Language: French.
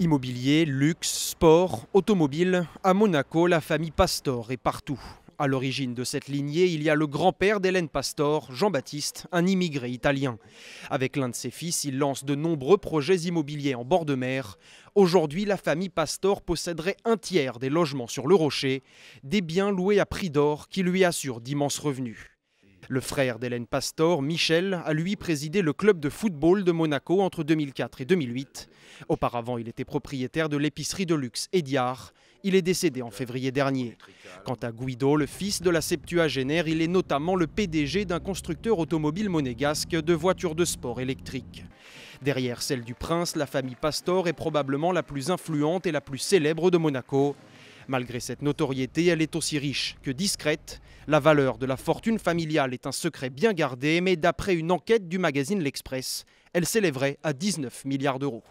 Immobilier, luxe, sport, automobile, à Monaco, la famille Pastor est partout. À l'origine de cette lignée, il y a le grand-père d'Hélène Pastor, Jean-Baptiste, un immigré italien. Avec l'un de ses fils, il lance de nombreux projets immobiliers en bord de mer. Aujourd'hui, la famille Pastor posséderait un tiers des logements sur le rocher, des biens loués à prix d'or qui lui assurent d'immenses revenus. Le frère d'Hélène Pastor, Michel, a lui présidé le club de football de Monaco entre 2004 et 2008. Auparavant, il était propriétaire de l'épicerie de luxe Ediard. Il est décédé en février dernier. Quant à Guido, le fils de la septuagénaire, il est notamment le PDG d'un constructeur automobile monégasque de voitures de sport électriques. Derrière celle du prince, la famille Pastor est probablement la plus influente et la plus célèbre de Monaco. Malgré cette notoriété, elle est aussi riche que discrète. La valeur de la fortune familiale est un secret bien gardé, mais d'après une enquête du magazine L'Express, elle s'élèverait à 19 milliards d'euros.